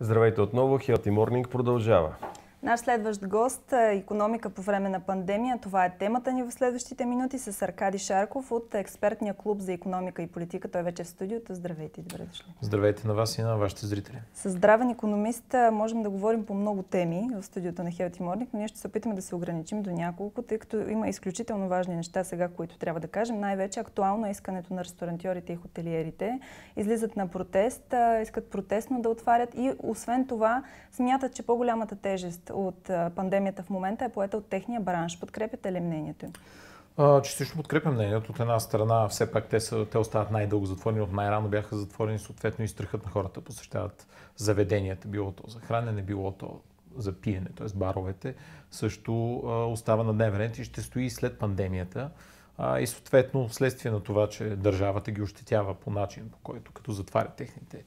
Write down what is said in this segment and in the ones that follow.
Здравейте отново, Healthy Morning продължава. Наш следващ гост е економика по време на пандемия. Това е темата ни в следващите минути с Аркади Шарков от експертния клуб за економика и политика. Той вече е в студиото. Здравейте, добре дошли. Здравейте на вас и на вашите зрители. С здравен економист е, можем да говорим по много теми в студиото на Хелти Морник, но ние ще се опитаме да се ограничим до няколко, тъй като има изключително важни неща сега, които трябва да кажем. Най-вече актуално е искането на ресторантьорите и хотелиерите. Излизат на протест, е, искат протестно да отварят и освен това смятат, че по-голямата тежест от пандемията в момента е поета от техния бранш. Подкрепяте ли мнението им? Частично подкрепям мнението. От една страна, все пак те, са, те остават най-дълго затворени. От най-рано бяха затворени, съответно и страхът на хората посещават заведенията, било то за хранене, било то за пиене, т.е. баровете, също остава на дневен ред и ще стои след пандемията. И съответно, следствие на това, че държавата ги ощетява по начин, по който като затваря техните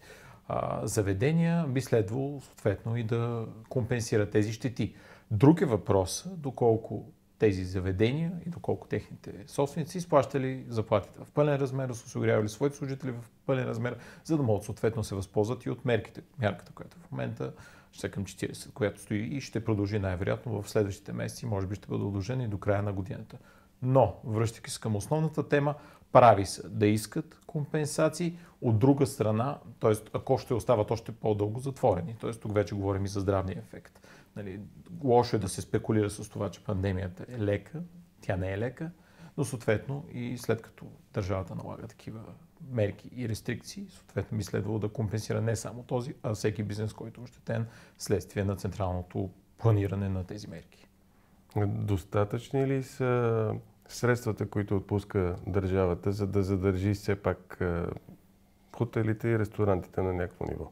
заведения, би следвало съответно и да компенсира тези щети. Друг е въпрос, доколко тези заведения и доколко техните собственици изплащали заплатите в пълен размер, са осигурявали своите служители в пълен размер, за да могат съответно се възползват и от мерките. Мярката, която е в момента ще към 40, която стои и ще продължи най-вероятно в следващите месеци, може би ще бъде удължена и до края на годината. Но, връщайки се към основната тема, прави са да искат компенсации, от друга страна, т.е. ако ще остават още по-дълго затворени, т.е. тук вече говорим и за здравния ефект. Нали, лошо е да се спекулира с това, че пандемията е лека, тя не е лека, но съответно и след като държавата налага такива мерки и рестрикции, съответно би следвало да компенсира не само този, а всеки бизнес, който е ощетен следствие на централното планиране на тези мерки. Достатъчни ли са средствата, които отпуска държавата, за да задържи все пак е, хотелите и ресторантите на някакво ниво,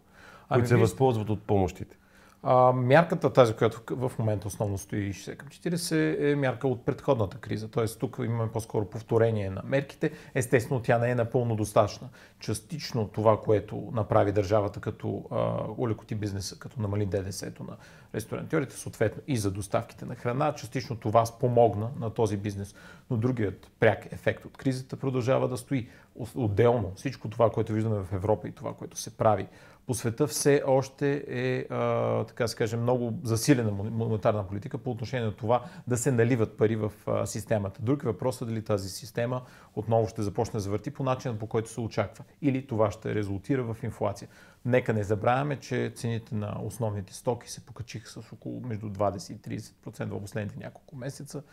ами които се възползват от помощите. А, мярката тази, която в момента основно стои 60 към 40 е мярка от предходната криза. Т.е. тук имаме по-скоро повторение на мерките. Естествено, тя не е напълно достатъчна. Частично това, което направи държавата като а, улекоти бизнеса, като намали ДДС-то на ресторантьорите, съответно и за доставките на храна, частично това спомогна на този бизнес. Но другият пряк ефект от кризата продължава да стои. Отделно всичко това, което виждаме в Европа и това, което се прави по света все още е, а, така се каже, много засилена монетарна политика по отношение на това да се наливат пари в а, системата. Друг въпрос е дали тази система отново ще започне да завърти по начина по който се очаква или това ще резултира в инфлация. Нека не забравяме, че цените на основните стоки се покачиха с около между 20 и 30% в последните няколко месеца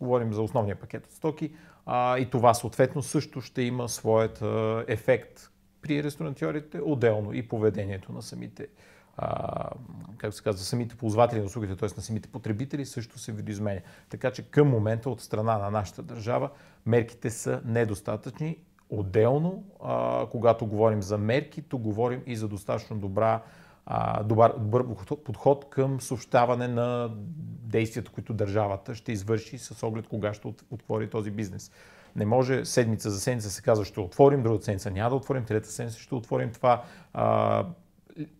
говорим за основния пакет от стоки, а, и това съответно също ще има своят а, ефект при ресторантьорите, отделно и поведението на самите а, как се казва, самите ползватели на услугите, т.е. на самите потребители, също се видоизменя. Така че към момента от страна на нашата държава мерките са недостатъчни. Отделно, а, когато говорим за мерки, то говорим и за достатъчно добра, добър, добър подход към съобщаване на действията, които държавата ще извърши с оглед кога ще отвори този бизнес. Не може седмица за седмица се казва ще отворим, другата седмица няма да отворим, трета седмица ще отворим това. А,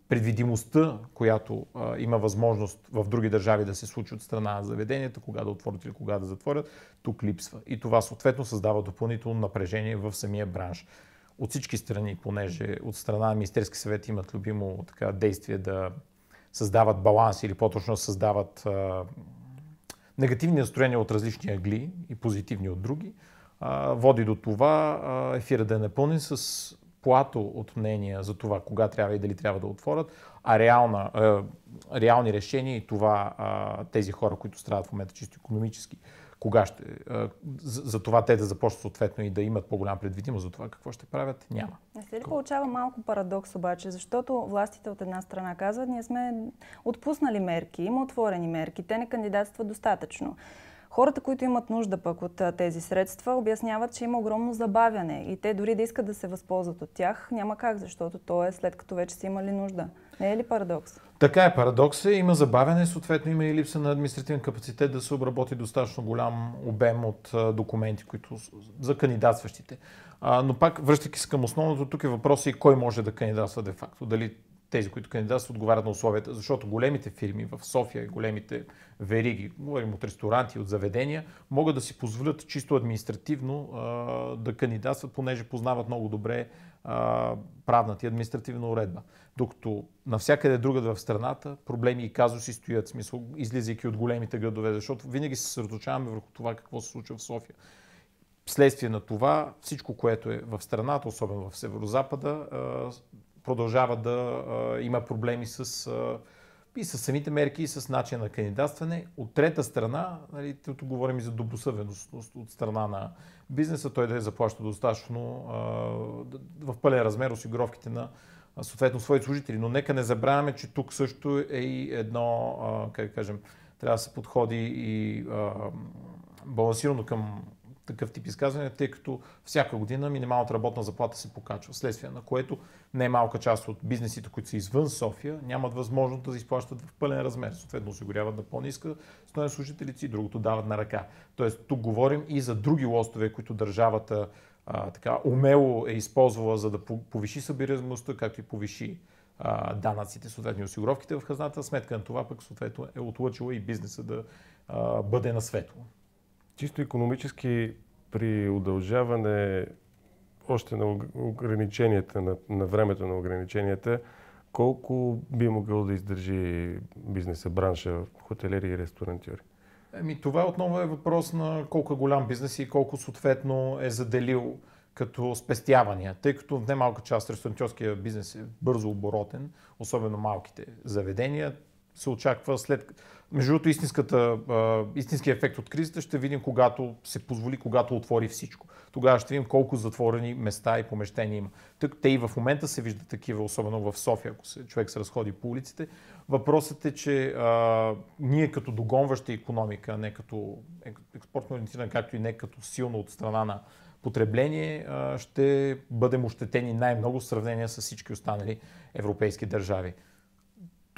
предвидимостта, която а, има възможност в други държави да се случи от страна на заведенията, кога да отворят или кога да затворят, тук липсва. И това съответно създава допълнително напрежение в самия бранш. От всички страни, понеже от страна на Министерски съвет имат любимо така, действие да създават баланс или по-точно създават а, негативни настроения от различни агли и позитивни от други, води до това ефира да е напълнен с плато от мнения за това кога трябва и дали трябва да отворят, а реална, а реални решения и това а, тези хора, които страдат в момента чисто економически, кога ще, а, за, това те да започнат съответно и да имат по-голяма предвидимост за това какво ще правят, няма. Не се ли получава малко парадокс обаче, защото властите от една страна казват, ние сме отпуснали мерки, има отворени мерки, те не кандидатстват достатъчно. Хората, които имат нужда пък от тези средства, обясняват, че има огромно забавяне и те дори да искат да се възползват от тях, няма как, защото то е след като вече са имали нужда. Не е ли парадокс? Така е, парадокс е. Има забавяне, съответно има и липса на административен капацитет да се обработи достатъчно голям обем от документи, които за кандидатстващите. но пак, връщайки се към основното, тук е въпросът и кой може да кандидатства де факто. Дали тези, които кандидатстват, отговарят на условията, защото големите фирми в София и големите вериги, говорим от ресторанти, от заведения, могат да си позволят чисто административно а, да кандидатстват, понеже познават много добре а, правната и административна уредба. Докато навсякъде другаде в страната проблеми и казуси стоят, смисъл, излизайки от големите градове, защото винаги се съсредоточаваме върху това какво се случва в София. Вследствие на това, всичко, което е в страната, особено в Северо-Запада, продължава да а, има проблеми с, а, и с самите мерки, и с начина на кандидатстване. От трета страна, нали, тук говорим и за добросъвеност от страна на бизнеса, той да е заплаща достатъчно а, в пълен размер осигуровките на съответно своите служители. Но нека не забравяме, че тук също е и едно, а, как да кажем, трябва да се подходи и а, балансирано към такъв тип изказвания, тъй като всяка година минималната работна заплата се покачва, следствие на което най-малка част от бизнесите, които са извън София, нямат възможност да изплащат в пълен размер. Съответно, осигуряват на по-ниска стоеност служителици и другото дават на ръка. Тоест, тук говорим и за други лостове, които държавата а, така умело е използвала, за да повиши събираемостта, както и повиши а, данъците, съответно осигуровките в хазната. Сметка на това пък съответно е отлъчила и бизнеса да а, бъде на светло. Чисто економически при удължаване още на ограниченията, на, на времето на ограниченията, колко би могъл да издържи бизнеса, бранша, хотелери и ресторантьори? Еми, това отново е въпрос на колко е голям бизнес и колко съответно е заделил като спестявания, тъй като в немалка част ресторантьорския бизнес е бързо оборотен, особено малките заведения се очаква след... Между другото, истинската, истинския ефект от кризата ще видим, когато се позволи, когато отвори всичко. Тогава ще видим колко затворени места и помещения има. Тък, те и в момента се виждат такива, особено в София, ако се, човек се разходи по улиците. Въпросът е, че а, ние като догонваща економика, не като експортно ориентирана, както и не като силно от страна на потребление, а, ще бъдем ощетени най-много в сравнение с всички останали европейски държави.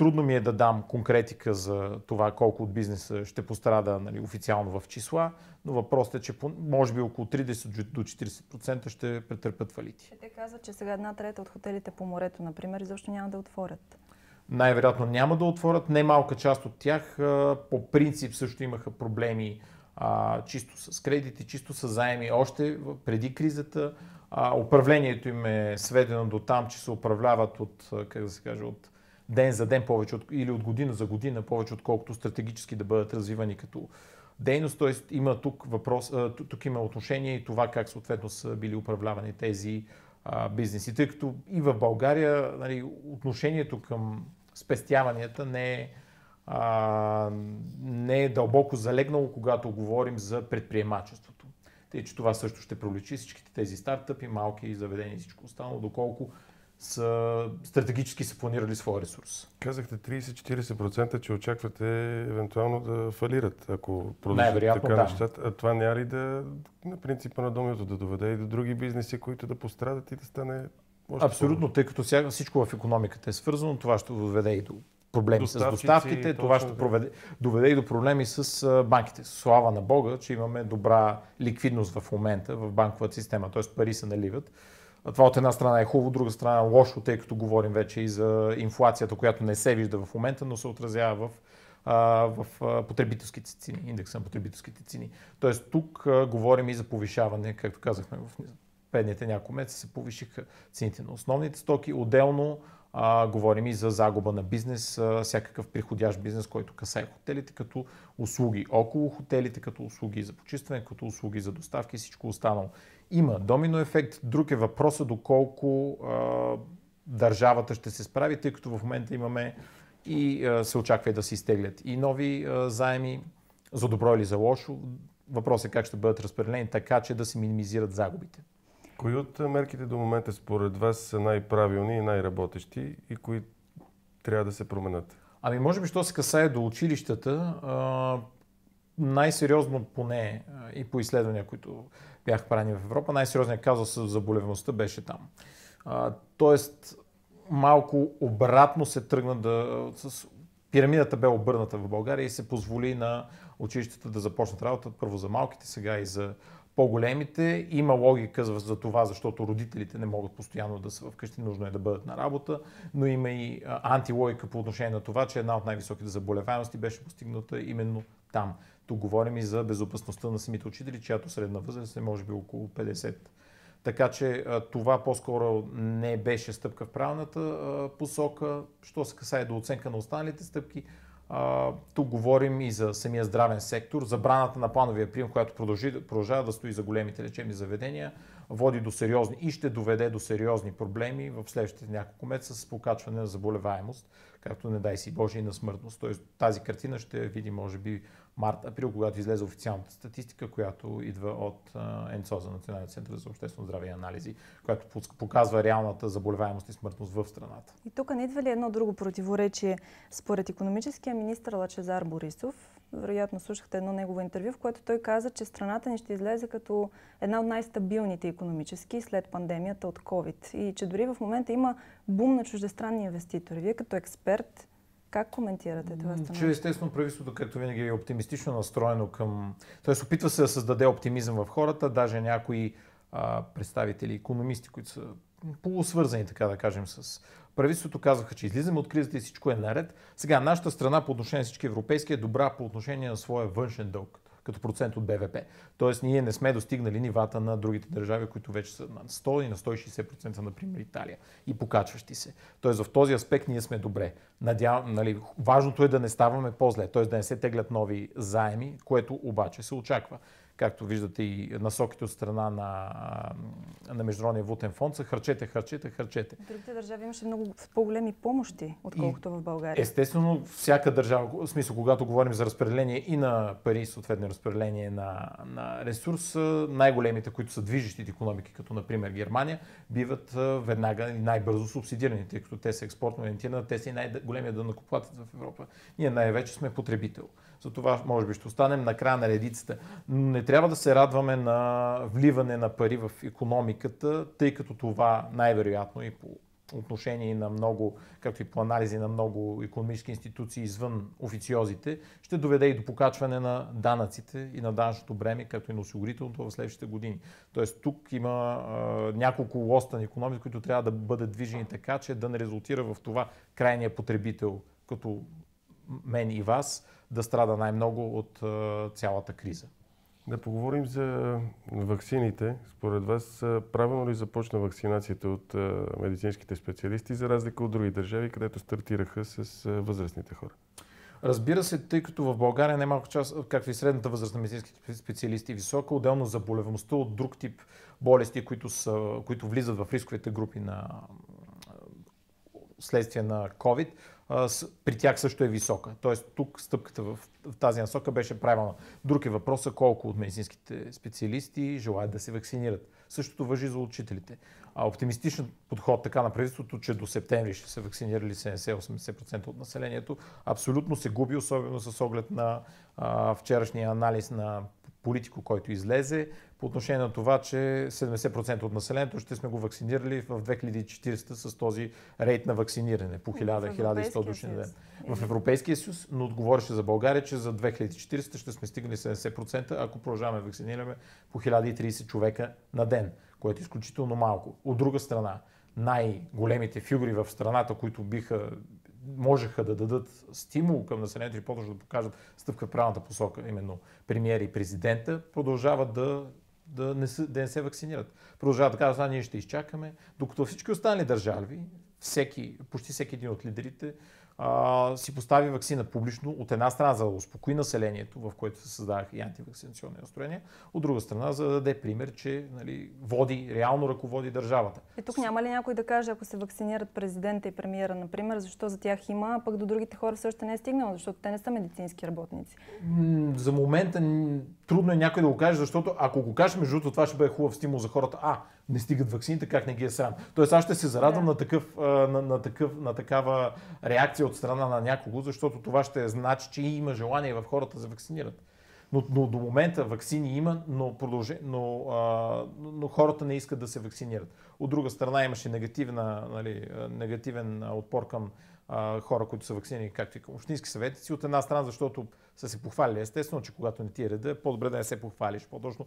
Трудно ми е да дам конкретика за това колко от бизнеса ще пострада нали, официално в числа, но въпросът е, че може би около 30 до 40% ще претърпят валити. Те казват, че сега една трета от хотелите по морето, например, изобщо няма да отворят. Най-вероятно няма да отворят. Немалка част от тях по принцип също имаха проблеми а, чисто с кредити, чисто с заеми, още преди кризата. А, управлението им е сведено до там, че се управляват от, как да се каже, от ден за ден повече от, или от година за година повече, отколкото стратегически да бъдат развивани като дейност. Т.е. има тук въпрос, тук има отношение и това как съответно са били управлявани тези бизнеси. Тъй като и в България нали, отношението към спестяванията не е, а, не е дълбоко залегнало, когато говорим за предприемачеството. Тъй, че това също ще проличи всичките тези стартъпи, малки заведения и всичко останало, доколко са, стратегически са планирали своя ресурс. Казахте 30-40%, че очаквате евентуално да фалират, ако продължат така да. нещата. А това няма ли да, на принципа на домиото, да доведе и до други бизнеси, които да пострадат и да стане още Абсолютно, по друг тъй като сега всичко в економиката е свързано, това ще доведе и до проблеми Доставчици, с доставките, това ще проведе, доведе и до проблеми с банките. Слава на Бога, че имаме добра ликвидност в момента в банковата система, т.е. пари се наливат това от една страна е хубаво, от друга страна е лошо, тъй като говорим вече и за инфлацията, която не се вижда в момента, но се отразява в, в потребителските цени, индекса на потребителските цени. Тоест тук говорим и за повишаване, както казахме в предните няколко месеца се повишиха цените на основните стоки. Отделно а, говорим и за загуба на бизнес, а, всякакъв приходящ бизнес, който касае хотелите като услуги около хотелите, като услуги за почистване, като услуги за доставки и всичко останало. Има домино ефект. Друг е въпросът доколко а, държавата ще се справи, тъй като в момента имаме и а, се очаква и да се изтеглят и нови а, заеми, за добро или за лошо. Въпросът е как ще бъдат разпределени така, че да се минимизират загубите. Кои от мерките до момента според вас са най-правилни и най-работещи и кои трябва да се променят? Ами може би, що се касае до училищата, а, най-сериозно поне и по изследвания, които бяха правени в Европа, най-сериозният казус за заболеваността беше там. А, тоест, малко обратно се тръгна да... С, пирамидата бе обърната в България и се позволи на училищата да започнат работа първо за малките, сега и за по-големите. Има логика за това, защото родителите не могат постоянно да са вкъщи, нужно е да бъдат на работа, но има и антилогика по отношение на това, че една от най-високите заболеваемости беше постигната именно там. Тук говорим и за безопасността на самите учители, чиято средна възраст е може би около 50. Така че това по-скоро не беше стъпка в правилната посока. Що се касае до оценка на останалите стъпки, тук говорим и за самия здравен сектор. Забраната на плановия прием, която продължи, продължава да стои за големите лечебни заведения, води до сериозни и ще доведе до сериозни проблеми в следващите няколко месеца с покачване на заболеваемост, както не дай си Боже и на смъртност. Тоест тази картина ще види, може би, март-април, когато излезе официалната статистика, която идва от за Националния център за обществено здраве и анализи, която показва реалната заболеваемост и смъртност в страната. И тук не идва ли едно друго противоречие? Според економическия министр Лачезар Борисов, вероятно слушахте едно негово интервю, в което той каза, че страната ни ще излезе като една от най-стабилните економически след пандемията от COVID. И че дори в момента има бум на чуждестранни инвеститори. Вие като експерт как коментирате това становище? Че естествено правителството, като винаги е оптимистично настроено към... Тоест опитва се да създаде оптимизъм в хората, даже някои а, представители, економисти, които са полусвързани, така да кажем, с правителството, казаха, че излизаме от кризата и всичко е наред. Сега, нашата страна по отношение на всички европейски е добра по отношение на своя външен дълг като процент от БВП. Тоест ние не сме достигнали нивата на другите държави, които вече са на 100 и на 160%, например Италия, и покачващи се. Тоест в този аспект ние сме добре. Надявам, нали, важното е да не ставаме по-зле, т.е. да не се теглят нови заеми, което обаче се очаква както виждате и насоките от страна на, на Международния валутен фонд, са харчете, харчете, харчете. В другите държави имаше много по-големи помощи, отколкото и, в България. Естествено, всяка държава, в смисъл, когато говорим за разпределение и на пари, съответно разпределение на, на ресурс, най-големите, които са движещите економики, като например Германия, биват веднага и най-бързо субсидирани, тъй като те са експортно ориентирани, те са и най големият дънакоплатец в Европа. Ние най-вече сме потребител. За това, може би, ще останем на края на редицата. Но не трябва да се радваме на вливане на пари в економиката, тъй като това най-вероятно и по отношение на много, както и по анализи на много економически институции извън официозите, ще доведе и до покачване на данъците и на данъчното бреме, както и на осигурителното в следващите години. Тоест тук има а, няколко лоста на економиката, които трябва да бъдат движени така, че да не резултира в това крайния потребител, като мен и вас, да страда най-много от а, цялата криза. Да поговорим за ваксините. Според вас, правилно ли започна вакцинацията от медицинските специалисти, за разлика от други държави, където стартираха с възрастните хора? Разбира се, тъй като в България най-малко е част, както и средната възраст на медицинските специалисти е висока, отделно заболеваността от друг тип болести, които, са, които влизат в рисковите групи на следствие на COVID, при тях също е висока. Тоест тук стъпката в, тази насока беше правилна. Друг е въпросът колко от медицинските специалисти желаят да се вакцинират. Същото въжи за учителите. А оптимистичен подход така на правителството, че до септември ще се вакцинирали 70-80% от населението, абсолютно се губи, особено с оглед на а, вчерашния анализ на политико, който излезе по отношение на това, че 70% от населението ще сме го вакцинирали в 2040 с този рейт на вакциниране по 1000-1100 души на ден. В е. Европейския съюз, но отговореше за България, че за 2040 ще сме стигнали 70%, ако продължаваме вакцинираме по 1030 човека на ден, което е изключително малко. От друга страна, най-големите фигури в страната, които биха можеха да дадат стимул към населението и по-точно да покажат стъпка в правилната посока, именно премиера и президента, продължават да, да, не, се, да не се вакцинират. Продължават да казват, ние ще изчакаме, докато всички останали държави, всеки, почти всеки един от лидерите а, си постави вакцина публично, от една страна за да успокои населението, в което се създаваха и антивакцинационни настроения, от друга страна за да даде пример, че нали, води, реално ръководи държавата. Е, тук няма ли някой да каже, ако се вакцинират президента и премиера, например, защо за тях има, а пък до другите хора все още не е стигнало, защото те не са медицински работници? За момента трудно е някой да го каже, защото ако го кажеш, между другото, това ще бъде хубав стимул за хората. А, не стигат ваксините, как не ги е срам. Тоест аз ще се зарадвам на, такъв, на, на, такъв, на такава реакция от страна на някого, защото това ще значи, че има желание в хората да вакцинират. Но, но до момента вакцини има, но, продължи, но, а, но хората не искат да се вакцинират. От друга страна имаше негативна, нали, негативен отпор към а, хора, които са вакцини, както и към общински съветници. От една страна, защото са се похвалили. Естествено, че когато не ти е реда, по-добре да не се похвалиш. По-точно.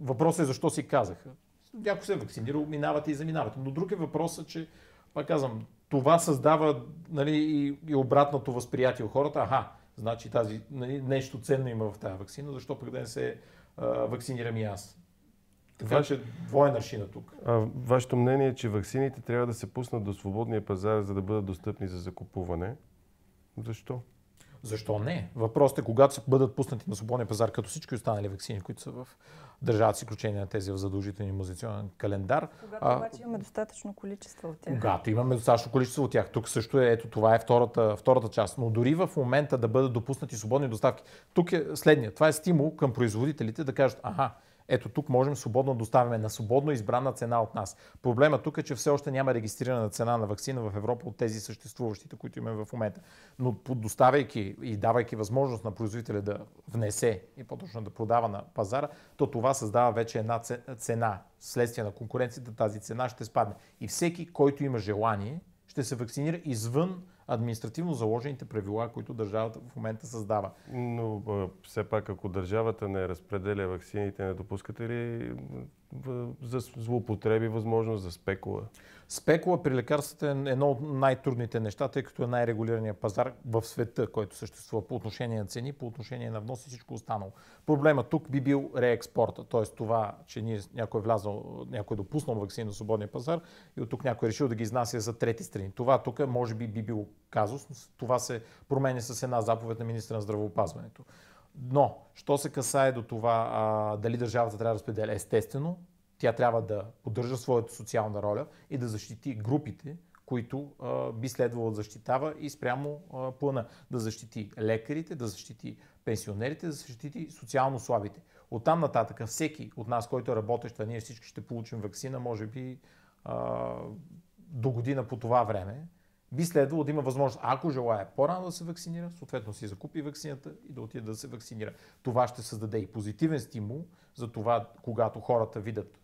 Въпросът е защо си казаха някой се е вакцинирал, минават и заминават. Но друг е въпросът, че, пак казвам, това създава нали, и, и обратното възприятие у хората. Аха, значи тази, нали, нещо ценно има в тази вакцина, защо пък да не се а, вакцинирам и аз? Така че двоен аршина тук. А, вашето мнение е, че ваксините трябва да се пуснат до свободния пазар, за да бъдат достъпни за закупуване. Защо? Защо не? Въпросът е, когато бъдат пуснати на свободния пазар, като всички останали вакцини, които са в държавата, с изключение на тези в задължителния иммунизационен календар. Когато а, обаче имаме достатъчно количество от тях. Когато имаме достатъчно количество от тях. Тук също е, ето това е втората, втората част. Но дори в момента да бъдат допуснати свободни доставки. Тук е следния. Това е стимул към производителите да кажат, аха, ето тук можем свободно да доставяме на свободно избрана цена от нас. Проблема тук е, че все още няма регистрирана цена на вакцина в Европа от тези съществуващите, които имаме в момента. Но доставяйки и давайки възможност на производителя да внесе и по-точно да продава на пазара, то това създава вече една цена. Следствие на конкуренцията тази цена ще спадне. И всеки, който има желание, ще се вакцинира извън административно заложените правила, които държавата в момента създава. Но все пак, ако държавата не разпределя вакцините, не допускате ли за злоупотреби, възможност за спекула? Спекула при лекарствата е едно от най-трудните неща, тъй като е най-регулирания пазар в света, който съществува по отношение на цени, по отношение на внос и всичко останало. Проблема тук би бил реекспорта, т.е. това, че ние, някой е влязал, някой е допуснал вакцина на свободния пазар и от тук някой е решил да ги изнася за трети страни. Това тук може би би било казус. Това се променя с една заповед на министра на здравеопазването. Но, що се касае до това а, дали държавата трябва да разпределя, естествено, тя трябва да поддържа своята социална роля и да защити групите, които а, би следвало да защитава и спрямо а, плана. Да защити лекарите, да защити пенсионерите, да защити социално слабите. От там нататък всеки от нас, който е работещ, а ние всички ще получим вакцина, може би а, до година по това време, би следвало да има възможност, ако желая по-рано да се вакцинира, съответно си закупи вакцината и да отиде да се вакцинира. Това ще създаде и позитивен стимул за това, когато хората видят,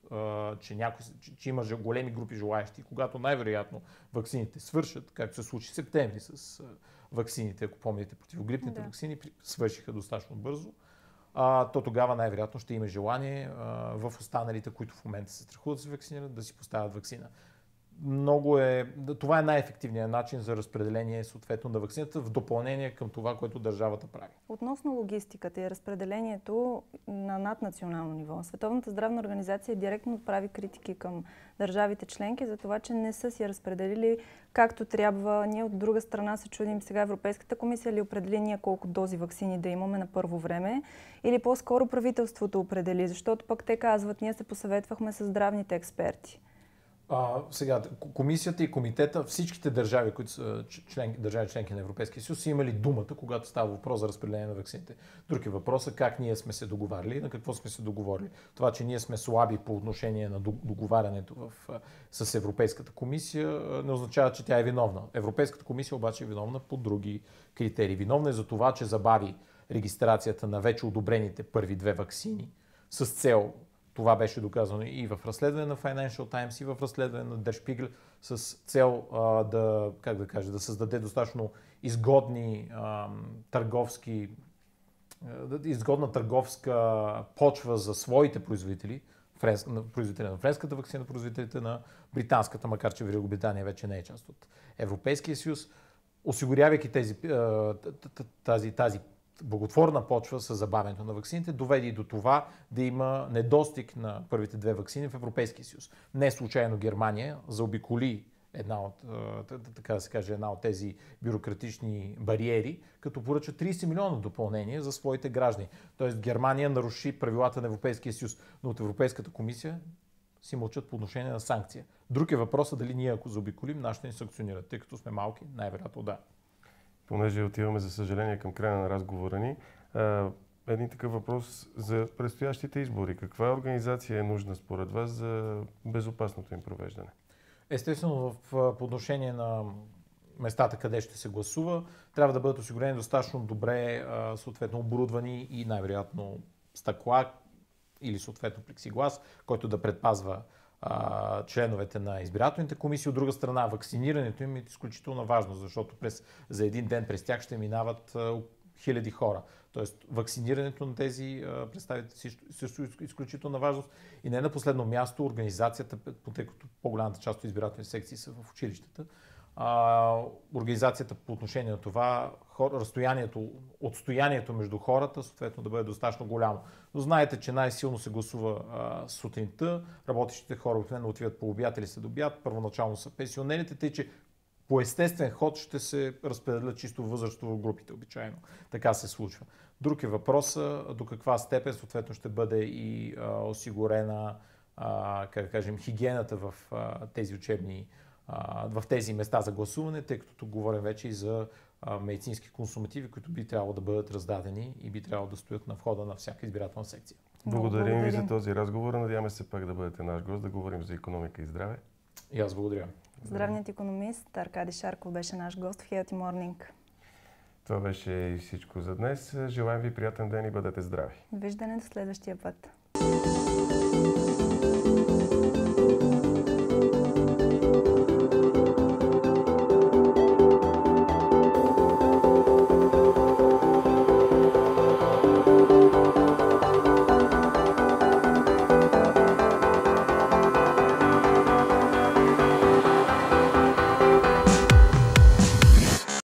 че, някой, че има големи групи желаящи, когато най-вероятно вакцините свършат, както се случи в септември с вакцините, ако помните, противогрипните да. вакцини свършиха достатъчно бързо, то тогава най-вероятно ще има желание в останалите, които в момента се страхуват да се вакцинират, да си поставят вакцина много е, това е най-ефективният начин за разпределение съответно на вакцината в допълнение към това, което държавата прави. Относно логистиката и разпределението на наднационално ниво, Световната здравна организация директно прави критики към държавите членки за това, че не са си разпределили както трябва. Ние от друга страна се чудим сега Европейската комисия ли определи ние колко дози вакцини да имаме на първо време или по-скоро правителството определи, защото пък те казват, ние се посъветвахме с здравните експерти. А, сега, комисията и комитета, всичките държави, които са член, държави членки на Европейския съюз, са имали думата, когато става въпрос за разпределение на вакцините. Други е въпроса, как ние сме се договарили и на какво сме се договорили. Това, че ние сме слаби по отношение на договарянето в, с Европейската комисия, не означава, че тя е виновна. Европейската комисия обаче е виновна по други критерии. Виновна е за това, че забави регистрацията на вече одобрените първи две вакцини с цел това беше доказано и в разследване на Financial Times, и в разследване на Der Spiegel с цел а, да, как да, кажа, да създаде достатъчно изгодни а, търговски, а, изгодна търговска почва за своите производители, френс, на производители на френската вакцина, производителите на британската, макар че Великобритания вече не е част от Европейския съюз, осигурявайки тези, тази, тази благотворна почва с забавянето на ваксините доведе и до това да има недостиг на първите две ваксини в Европейския съюз. Не случайно Германия заобиколи една от, така да се каже, една от тези бюрократични бариери, като поръча 30 милиона допълнение за своите граждани. Тоест Германия наруши правилата на Европейския съюз, но от Европейската комисия си мълчат по отношение на санкция. Друг е въпросът дали ние ако заобиколим, нашите ни санкционират, тъй като сме малки, най-вероятно да понеже отиваме, за съжаление, към края на разговора ни, един такъв въпрос за предстоящите избори. Каква организация е нужна според вас за безопасното им провеждане? Естествено, в подношение на местата, къде ще се гласува, трябва да бъдат осигурени достатъчно добре, съответно, оборудвани и най-вероятно стъкла или съответно плексиглас, който да предпазва а, членовете на избирателните комисии. От друга страна, вакцинирането им е изключително важно, защото през, за един ден през тях ще минават а, хиляди хора. Тоест, вакцинирането на тези представители също е изключителна важност. И не на последно място, организацията, тъй като по-голямата част от избирателни секции са в училищата, а, организацията по отношение на това, хор, разстоянието, отстоянието между хората, съответно да бъде достатъчно голямо. Но знаете, че най-силно се гласува а, сутринта, работещите хора обикновено отиват по обяд или след обяд, първоначално са пенсионерите, тъй че по естествен ход ще се разпределят чисто възрастово групите, обичайно. Така се случва. Друг е въпросът до каква степен съответно ще бъде и а, осигурена, а, как да кажем, хигиената в а, тези учебни в тези места за гласуване, тъй като тук говорим вече и за медицински консумативи, които би трябвало да бъдат раздадени и би трябвало да стоят на входа на всяка избирателна секция. Благодарим, ви за този разговор. Надяваме се пак да бъдете наш гост, да говорим за економика и здраве. И аз благодаря. Здравният економист Аркади Шарков беше наш гост в Healthy Morning. Това беше и всичко за днес. Желаем ви приятен ден и бъдете здрави. Виждане до следващия път.